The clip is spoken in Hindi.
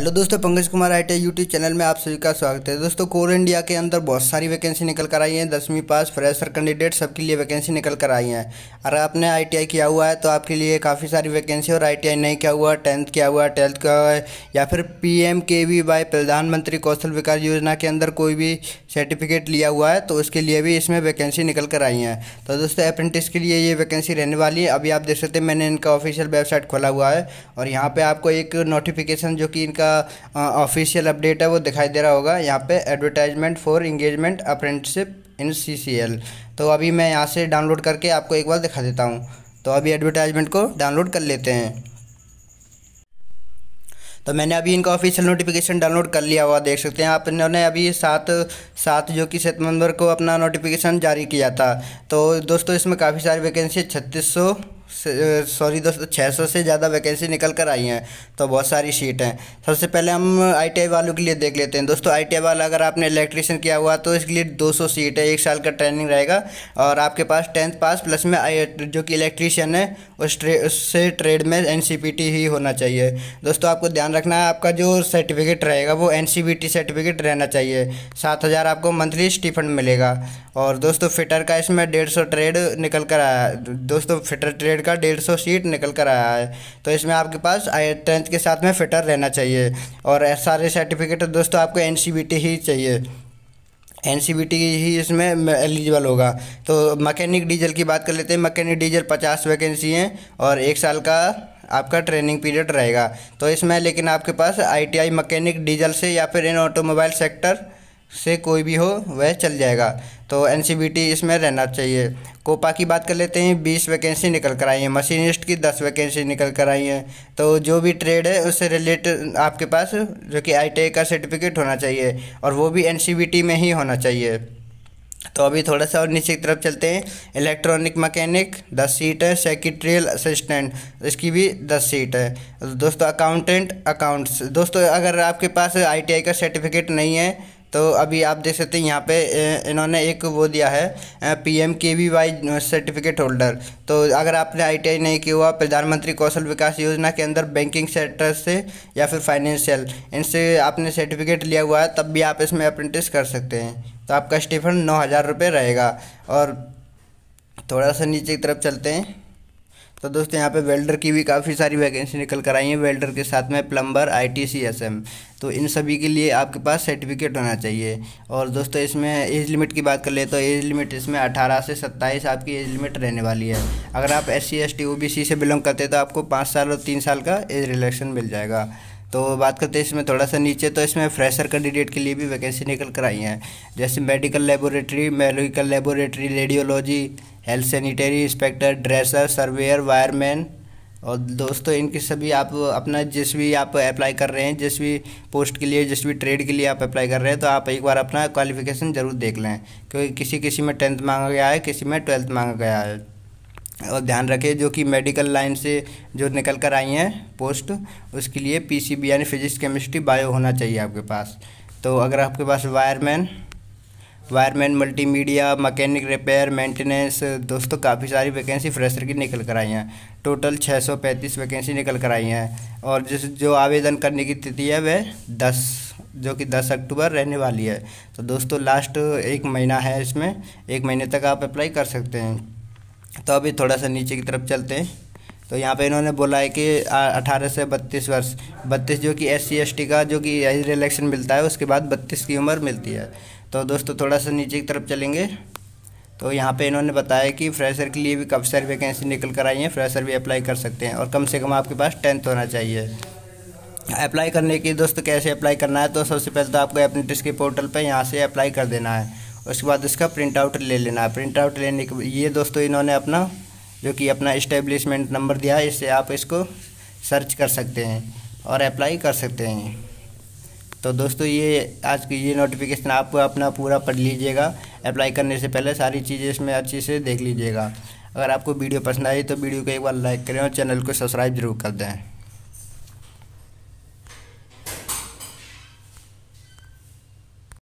हेलो दोस्तों Pankaj Kumar I T YouTube channel में आप सभी का स्वागत है दोस्तों कोर इंडिया के अंदर बहुत सारी वैकेंसी निकल कर आई हैं दसवीं पास फ्रेशर कैंडिडेट सबके लिए वैकेंसी निकल कर आई हैं अगर आपने आईटीआई किया हुआ है तो आपके लिए काफ़ी सारी वैकेंसी और आईटीआई नहीं किया हुआ टेंथ किया हुआ ट्वेल्थ किया हुआ है या फिर P M K V Y Pradhan Mantri Kaushal विकास योजना के अंदर कोई भी सर्टिफिकेट लिया हुआ है तो उसके लिए भी इसमें वैकेंसी निकल कर आई हैं तो दोस्तों अप्रेंटिस के लिए ये वैकेंसी रहने वाली है अभी आप देख सकते हैं मैंने इनका ऑफिशियल वेबसाइट खोला हुआ है और यहाँ पर आपको एक नोटिफिकेशन जो कि इनका का ऑफिशियल अपडेट है वो दिखाई दे रहा होगा यहाँ पे advertisement for engagement apprenticeship in C तो अभी मैं यहाँ से डाउनलोड करके आपको एक बार दिखा देता हूँ तो अभी एडवर्टाइजमेंट को डाउनलोड कर लेते हैं तो मैंने अभी इनका ऑफिशियल नोटिफिकेशन डाउनलोड कर लिया हुआ देख सकते हैं आप इन्होंने अभी सात सात जो कि सितम्बर को अपना नोटिफिकेशन जारी किया था तो दोस्तों इसमें काफ़ी सारी वैकेंसी छत्तीस सौ सॉरी दोस्तों छः सौ से ज़्यादा वैकेंसी निकल कर आई हैं तो बहुत सारी सीट हैं सबसे पहले हम आईटीआई वालों के लिए देख लेते हैं दोस्तों आईटीआई वाला अगर आपने इलेक्ट्रिशियन किया हुआ तो इसके लिए 200 सीट है एक साल का ट्रेनिंग रहेगा और आपके पास टेंथ पास प्लस में जो कि इलेक्ट्रीशियन है उस ट्रे उससे ट्रेड में एन ही होना चाहिए दोस्तों आपको ध्यान रखना है आपका जो सर्टिफिकेट रहेगा वो एन सर्टिफिकेट रहना चाहिए सात आपको मंथली स्टीफंड मिलेगा और दोस्तों फिटर का इसमें डेढ़ ट्रेड निकल कर आया दोस्तों फिटर ट्रेड ग्रेड का डेढ़ सौ सीट निकल कर आया है तो इसमें आपके पास टेंथ के साथ में फिटर रहना चाहिए और सारे सर्टिफिकेट दोस्तों आपको एन ही चाहिए एन ही इसमें एलिजिबल होगा तो मकैनिक डीजल की बात कर लेते हैं मकैनिक डीजल पचास वैकेंसी हैं और एक साल का आपका ट्रेनिंग पीरियड रहेगा तो इसमें लेकिन आपके पास आईटीआई मैकेनिक डीजल से या फिर इन ऑटोमोबाइल सेक्टर से कोई भी हो वह चल जाएगा तो एन इसमें रहना चाहिए कोपा की बात कर लेते हैं बीस वैकेंसी निकल कर आई है मशीनिस्ट की दस वैकेंसी निकल कर आई हैं तो जो भी ट्रेड है उससे रिलेटेड आपके पास जो कि आई का सर्टिफिकेट होना चाहिए और वो भी एन में ही होना चाहिए तो अभी थोड़ा सा और नीचे की तरफ चलते हैं इलेक्ट्रॉनिक मैकेनिक दस सीट है सेक्रेटरियल असिस्टेंट इसकी भी दस सीट है दोस्तों अकाउंटेंट अकाउंट्स दोस्तों अगर आपके पास आईटीआई का सर्टिफिकेट नहीं है तो अभी आप देख सकते हैं यहाँ पे इन्होंने एक वो दिया है P M K V Y certificate holder तो अगर आपने आई नहीं किया हुआ प्रधानमंत्री कौशल विकास योजना के अंदर बैंकिंग सेक्टर से या फिर फाइनेंशियल इनसे आपने सर्टिफिकेट लिया हुआ है तब भी आप इसमें अप्रेंटिस कर सकते हैं तो आपका स्टीफन नौ हज़ार रुपये रहेगा और थोड़ा सा नीचे की तरफ चलते हैं तो दोस्तों यहाँ पे वेल्डर की भी काफ़ी सारी वैकेंसी निकल कर आई है वेल्डर के साथ में plumber I T C S M तो इन सभी के लिए आपके पास सर्टिफिकेट होना चाहिए और दोस्तों इसमें एज लिमिट की बात कर ले तो एज लिमिट इसमें 18 से 27 आपकी एज लिमिट रहने वाली है अगर आप S C S T O B C से बिलोंग करते हैं तो आपको पाँच साल और तीन साल का एज रिलेक्शन मिल जाएगा तो बात करते हैं इसमें थोड़ा सा नीचे तो इसमें फ्रेशर कैंडिडेट के लिए भी वैकेंसी निकल कर आई हैं जैसे मेडिकल लेबोरेटरी मेलोजिकल laboratory radiology health sanitary inspector dresser surveyor wireman और दोस्तों तो इनके सभी आप अपना जिस भी आप अप्लाई कर रहे हैं जिस भी पोस्ट के लिए जिस भी ट्रेड के लिए आप अप्लाई कर रहे हैं तो आप एक बार अपना क्वालिफिकेशन ज़रूर देख लें क्योंकि किसी किसी में टेंथ मांगा गया है किसी में ट्वेल्थ मांगा गया है और ध्यान रखें जो कि मेडिकल लाइन से जो निकल कर आई हैं पोस्ट उसके लिए बी यानी फिजिक्स केमिस्ट्री बायो होना चाहिए आपके पास तो अगर आपके पास wireman wireman multimedia mechanic repair maintenance दोस्तों काफ़ी सारी वैकेंसी फ्रेशर की निकल कर आई हैं टोटल 635 वैकेंसी निकल कर आई हैं और जिस जो आवेदन करने की तिथि है वह 10 जो कि 10 अक्टूबर रहने वाली है तो दोस्तों लास्ट एक महीना है इसमें एक महीने तक आप अप्लाई कर सकते हैं तो अभी थोड़ा सा नीचे की तरफ चलते हैं तो यहाँ पे इन्होंने बोला है कि 18 से 32 वर्ष 32 जो कि एस सी का जो कि रिलेक्शन मिलता है उसके बाद 32 की उम्र मिलती है तो दोस्तों थोड़ा सा नीचे की तरफ चलेंगे तो यहाँ पे इन्होंने बताया कि फ्रेशर के लिए भी कब सर वैकेंसी निकल कर आई है फ्रेशर भी अप्लाई कर सकते हैं और कम से कम आपके पास टेंथ होना चाहिए अप्लाई करने की दोस्तों कैसे अप्लाई करना है तो सबसे पहले तो आपको अप्रेंटिस के पोर्टल पर यहाँ से अप्लाई कर देना है उसके बाद इसका प्रिंट आउट ले लेना है प्रिंट आउट लेने के ये दोस्तों इन्होंने अपना जो कि अपना इस्टेब्लिशमेंट नंबर दिया है इससे आप इसको सर्च कर सकते हैं और अप्लाई कर सकते हैं तो दोस्तों ये आज की ये नोटिफिकेशन आप अपना पूरा पढ़ लीजिएगा अप्लाई करने से पहले सारी चीज़ें इसमें अच्छे से देख लीजिएगा अगर आपको वीडियो पसंद आई तो वीडियो को एक बार लाइक करें और चैनल को सब्सक्राइब जरूर कर दें